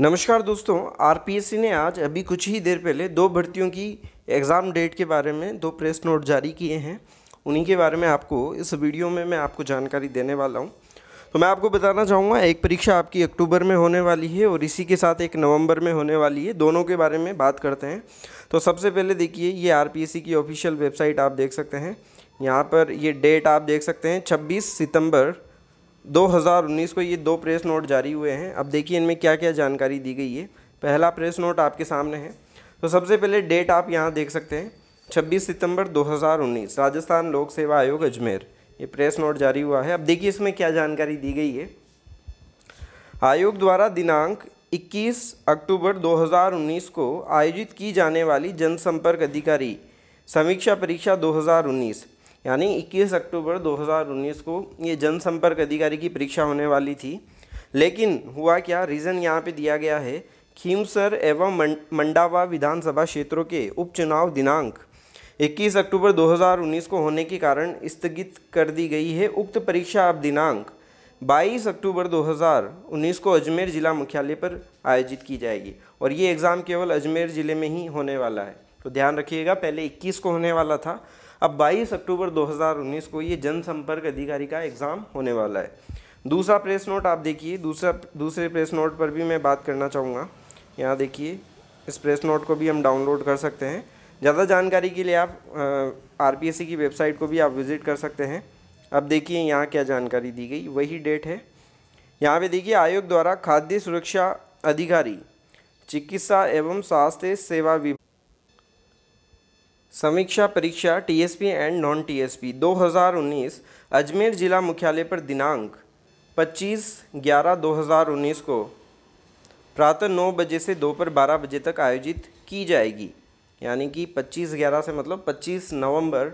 नमस्कार दोस्तों आरपीएससी ने आज अभी कुछ ही देर पहले दो भर्तियों की एग्ज़ाम डेट के बारे में दो प्रेस नोट जारी किए हैं उन्हीं के बारे में आपको इस वीडियो में मैं आपको जानकारी देने वाला हूं तो मैं आपको बताना चाहूँगा एक परीक्षा आपकी अक्टूबर में होने वाली है और इसी के साथ एक नवंबर में होने वाली है दोनों के बारे में बात करते हैं तो सबसे पहले देखिए ये आर की ऑफिशियल वेबसाइट आप देख सकते हैं यहाँ पर ये डेट आप देख सकते हैं छब्बीस सितम्बर 2019 को ये दो प्रेस नोट जारी हुए हैं अब देखिए इनमें क्या क्या जानकारी दी गई है पहला प्रेस नोट आपके सामने है तो सबसे पहले डेट आप यहाँ देख सकते हैं 26 सितंबर 2019 राजस्थान लोक सेवा आयोग अजमेर ये प्रेस नोट जारी हुआ है अब देखिए इसमें क्या जानकारी दी गई है आयोग द्वारा दिनांक 21 अक्टूबर 2019 को आयोजित की जाने वाली जनसंपर्क अधिकारी समीक्षा परीक्षा 2019 यानी 21 अक्टूबर 2019 को ये जनसंपर्क अधिकारी की परीक्षा होने वाली थी लेकिन हुआ क्या रीज़न यहाँ पे दिया गया है खीमसर एवं मंडावा विधानसभा क्षेत्रों के उपचुनाव दिनांक 21 अक्टूबर 2019 को होने के कारण स्थगित कर दी गई है उक्त परीक्षा अब दिनांक 22 अक्टूबर 2019 को अजमेर ज़िला मुख्यालय पर आयोजित की जाएगी और ये एग्ज़ाम केवल अजमेर ज़िले में ही होने वाला है तो ध्यान रखिएगा पहले 21 को होने वाला था अब 22 अक्टूबर 2019 को ये जनसंपर्क अधिकारी का एग्ज़ाम होने वाला है दूसरा प्रेस नोट आप देखिए दूसरा दूसरे प्रेस नोट पर भी मैं बात करना चाहूँगा यहाँ देखिए इस प्रेस नोट को भी हम डाउनलोड कर सकते हैं ज़्यादा जानकारी के लिए आप आर की वेबसाइट को भी आप विज़िट कर सकते हैं अब देखिए यहाँ क्या जानकारी दी गई वही डेट है यहाँ पे देखिए आयोग द्वारा खाद्य सुरक्षा अधिकारी चिकित्सा एवं स्वास्थ्य सेवा विभाग समीक्षा परीक्षा TSP and non TSP 2019 Ajmer जिला मुख्यालय पर दिनांक 25 ग्यारह 2019 को प्रातः नौ बजे से दोपहर बारह बजे तक आयोजित की जाएगी यानी कि 25 ग्यारह से मतलब 25 नवंबर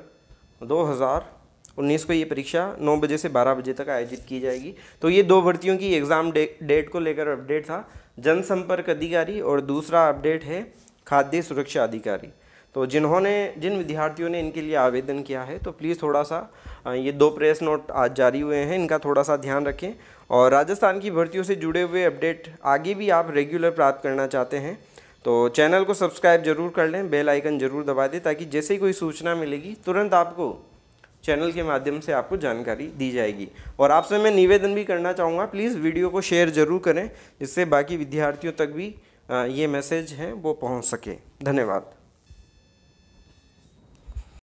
2019 को ये परीक्षा 9 बजे से 12 बजे तक आयोजित की जाएगी तो ये दो भर्तियों की एग्ज़ाम डे, डेट को लेकर अपडेट था जनसंपर्क अधिकारी और दूसरा अपडेट है खाद्य सुरक्षा अधिकारी तो जिन्होंने जिन विद्यार्थियों ने इनके लिए आवेदन किया है तो प्लीज़ थोड़ा सा ये दो प्रेस नोट आज जारी हुए हैं इनका थोड़ा सा ध्यान रखें और राजस्थान की भर्तियों से जुड़े हुए अपडेट आगे भी आप रेगुलर प्राप्त करना चाहते हैं तो चैनल को सब्सक्राइब जरूर कर लें बेल आइकन जरूर दबा दें ताकि जैसे ही कोई सूचना मिलेगी तुरंत आपको चैनल के माध्यम से आपको जानकारी दी जाएगी और आपसे मैं निवेदन भी करना चाहूँगा प्लीज़ वीडियो को शेयर ज़रूर करें जिससे बाकी विद्यार्थियों तक भी ये मैसेज हैं वो पहुँच सके धन्यवाद